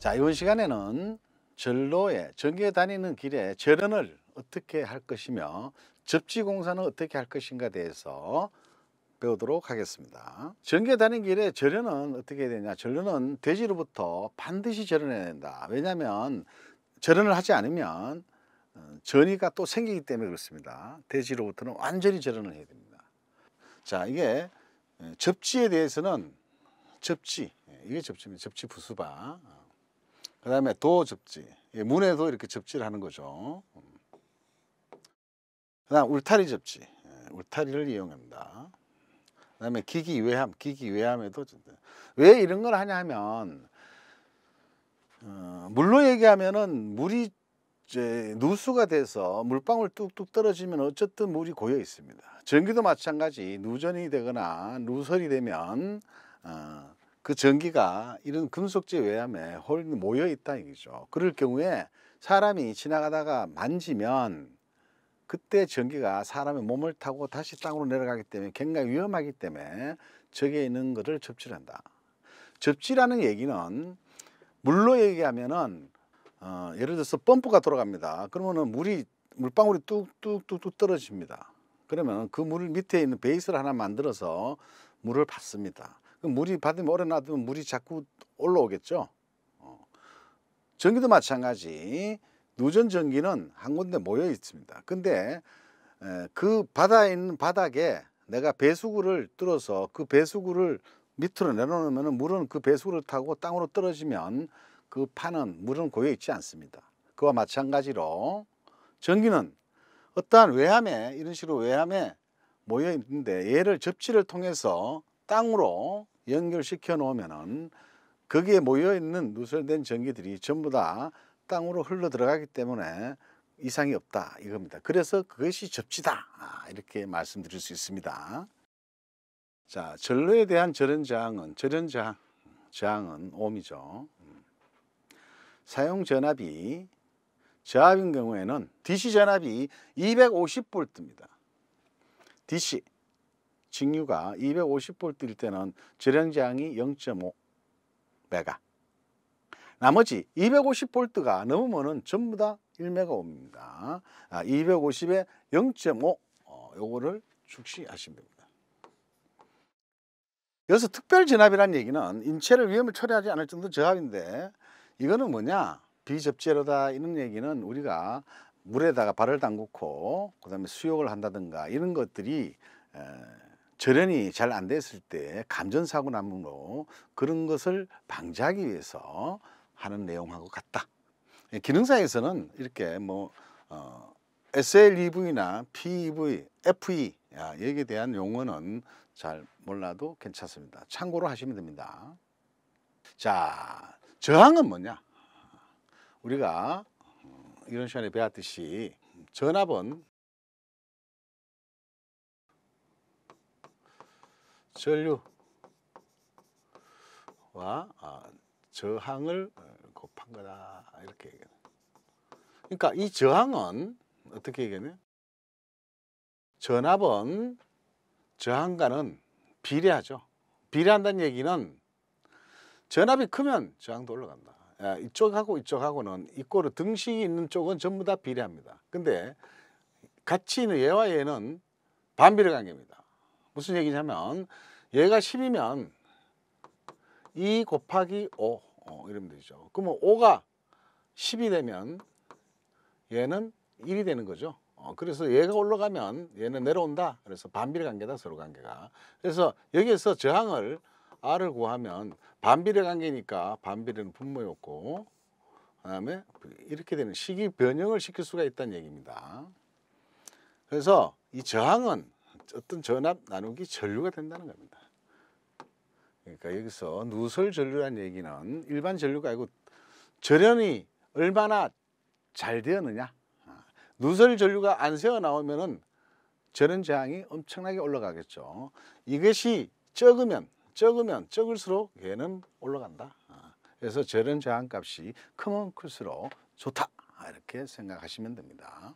자 이번 시간에는 절로에 전에 다니는 길에 절연을 어떻게 할 것이며 접지 공사는 어떻게 할 것인가 대해서 배우도록 하겠습니다. 전개 다닌 길에 절연은 어떻게 해야 되냐? 절연은 돼지로부터 반드시 절연해야 된다. 왜냐하면 절연을 하지 않으면 어, 전이가 또 생기기 때문에 그렇습니다. 돼지로부터는 완전히 절연을 해야 됩니다. 자, 이게 어, 접지에 대해서는 접지, 예, 이게 접지입니다. 접지 부수바. 어, 그 다음에 도 접지, 예, 문에도 이렇게 접지를 하는 거죠. 음. 그 다음 울타리 접지, 예, 울타리를 이용합니다. 그다음에 기기 외함, 기기 외함에도 왜 이런 걸 하냐 하면 어, 물로 얘기하면은 물이 이제 누수가 돼서 물방울 뚝뚝 떨어지면 어쨌든 물이 고여 있습니다. 전기도 마찬가지 누전이 되거나 누설이 되면 어, 그 전기가 이런 금속제 외함에 홀 모여 있다 이기죠. 그럴 경우에 사람이 지나가다가 만지면 그때 전기가 사람의 몸을 타고 다시 땅으로 내려가기 때문에 굉장히 위험하기 때문에 적에 있는 것을 접질한다. 접지라는 얘기는 물로 얘기하면은 어, 예를 들어서 펌프가 돌아갑니다. 그러면은 물이 물방울이 뚝뚝뚝뚝 떨어집니다. 그러면 그물 밑에 있는 베이스를 하나 만들어서 물을 받습니다. 물이 받으면 오래 놔두면 물이 자꾸 올라오겠죠. 어. 전기도 마찬가지. 누전 전기는 한 군데 모여 있습니다. 근데 그 바다에 있는 바닥에 내가 배수구를 뚫어서 그 배수구를 밑으로 내려놓으면 물은 그 배수구를 타고 땅으로 떨어지면 그 파는 물은 고여 있지 않습니다. 그와 마찬가지로 전기는 어떠한 외함에 이런 식으로 외함에 모여 있는데 얘를 접지를 통해서 땅으로 연결시켜 놓으면은 거기에 모여 있는 누설된 전기들이 전부 다 땅으로 흘러 들어가기 때문에 이상이 없다 이겁니다. 그래서 그것이 접지다 아, 이렇게 말씀드릴 수 있습니다. 자, 전로에 대한 절연 저항은 절연 저항, 저항은 옴이죠. 음. 사용 전압이 저압인 경우에는 DC 전압이 250V입니다. DC 직류가 250V일 때는 절연 저항이 0.5 메가 나머지 250V가 넘으면 은 전부 다 1메가옴입니다. 아, 250에 0.5 어, 요거를 축시하시면 됩니다. 여기서 특별 진압이란 얘기는 인체를 위험을 초래하지 않을 정도 저압인데 이거는 뭐냐 비접재로다 이런 얘기는 우리가 물에다가 발을 담그고 그 다음에 수욕을 한다든가 이런 것들이 에, 절연이 잘 안 됐을 때 감전사고 나므로 그런 것을 방지하기 위해서 하는 내용하고 같다. 예, 기능사에서는 이렇게 뭐 어, SLEV나 PEV, FE 야, 여기에 대한 용어는 잘 몰라도 괜찮습니다. 참고로 하시면 됩니다. 자, 저항은 뭐냐? 우리가 어, 이런 시간에 배웠듯이 전압은 전류와 아, 저항을 한 거다 이렇게 얘기해요. 그러니까 이 저항은 어떻게 얘기하냐? 전압은 저항과는 비례하죠. 비례한다는 얘기는 전압이 크면 저항도 올라간다. 이쪽하고 이쪽하고는 이꼬르 등식이 있는 쪽은 전부 다 비례합니다. 근데 같이 있는 얘와 얘는 반비례 관계입니다. 무슨 얘기냐면 얘가 10이면 2 곱하기 5 어, 이러면 되죠. 그러면 5가 10이 되면 얘는 1이 되는 거죠. 어, 그래서 얘가 올라가면 얘는 내려온다. 그래서 반비례 관계다 서로 관계가. 그래서 여기에서 저항을 R을 구하면 반비례 관계니까 반비례는 분모였고 그다음에 이렇게 되는 식이 변형을 시킬 수가 있다는 얘기입니다. 그래서 이 저항은 어떤 전압 나누기 전류가 된다는 겁니다. 그러니까 여기서 누설 전류란 얘기는 일반 전류가 아니고 절연이 얼마나 잘 되었느냐 아, 누설 전류가 안 새어 나오면은 절연 저항이 엄청나게 올라가겠죠 이것이 적으면 적으면 적을수록 얘는 올라간다 아, 그래서 절연 저항 값이 크면 클수록 좋다 아, 이렇게 생각하시면 됩니다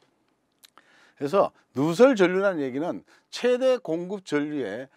그래서 누설 전류라는 얘기는 최대 공급 전류의